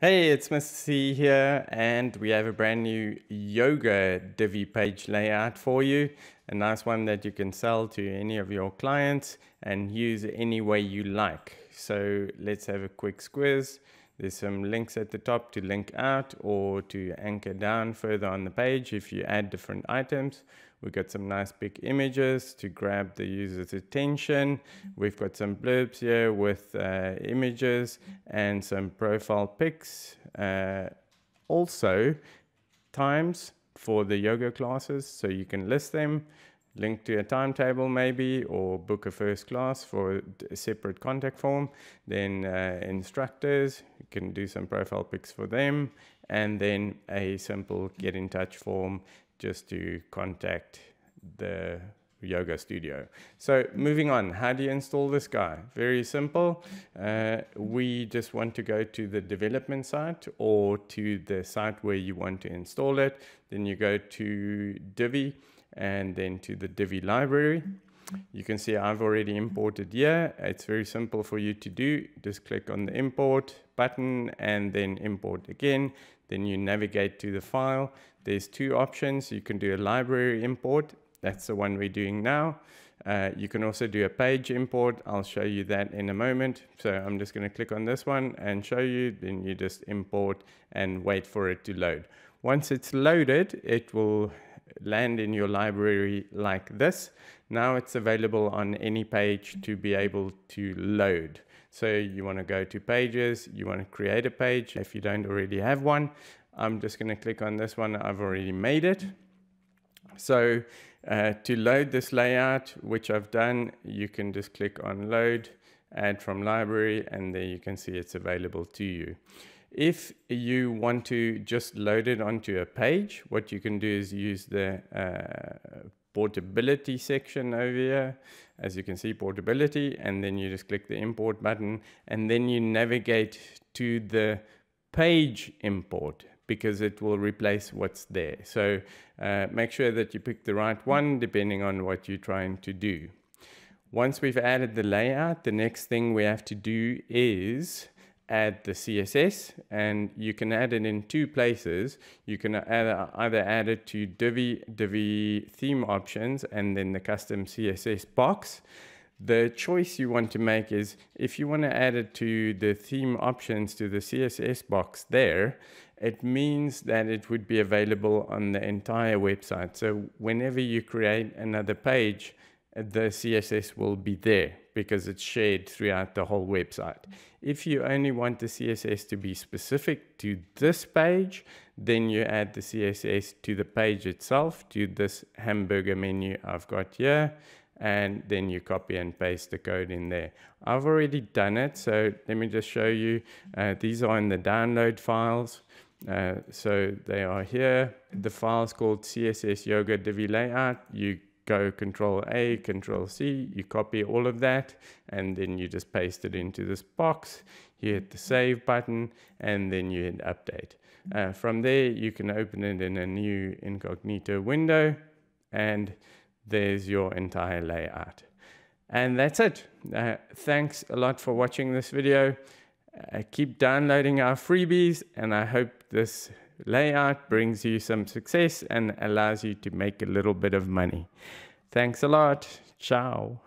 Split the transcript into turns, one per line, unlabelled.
Hey, it's Mr. C here, and we have a brand new yoga divvy page layout for you. A nice one that you can sell to any of your clients and use any way you like. So let's have a quick quiz. There's some links at the top to link out or to anchor down further on the page if you add different items. We've got some nice big images to grab the user's attention. We've got some blurbs here with uh, images and some profile pics. Uh, also, times for the yoga classes, so you can list them, link to a timetable maybe, or book a first class for a separate contact form. Then uh, instructors, you can do some profile pics for them, and then a simple get in touch form just to contact the yoga studio. So moving on, how do you install this guy? Very simple. Uh, we just want to go to the development site or to the site where you want to install it. Then you go to Divi and then to the Divi library. You can see I've already imported here. It's very simple for you to do. Just click on the import button and then import again. Then you navigate to the file. There's two options. You can do a library import. That's the one we're doing now. Uh, you can also do a page import. I'll show you that in a moment. So I'm just going to click on this one and show you. Then you just import and wait for it to load. Once it's loaded, it will land in your library like this. Now it's available on any page to be able to load. So you want to go to pages, you want to create a page if you don't already have one. I'm just going to click on this one. I've already made it. So uh, to load this layout, which I've done, you can just click on load, add from library, and there you can see it's available to you. If you want to just load it onto a page, what you can do is use the uh, portability section over here. As you can see, portability, and then you just click the import button, and then you navigate to the page import because it will replace what's there. So uh, make sure that you pick the right one depending on what you're trying to do. Once we've added the layout, the next thing we have to do is add the CSS and you can add it in two places. You can either either add it to Divi, Divi theme options and then the custom CSS box. The choice you want to make is if you want to add it to the theme options to the CSS box there, it means that it would be available on the entire website. So whenever you create another page, the CSS will be there because it's shared throughout the whole website. If you only want the CSS to be specific to this page, then you add the CSS to the page itself, to this hamburger menu I've got here, and then you copy and paste the code in there. I've already done it, so let me just show you. Uh, these are in the download files. Uh, so they are here. The file is called CSS Yoga Divi Layout. You go control A, control C, you copy all of that, and then you just paste it into this box. You hit the save button, and then you hit update. Uh, from there, you can open it in a new incognito window, and there's your entire layout. And that's it. Uh, thanks a lot for watching this video. Uh, keep downloading our freebies, and I hope this Layout brings you some success and allows you to make a little bit of money. Thanks a lot. Ciao.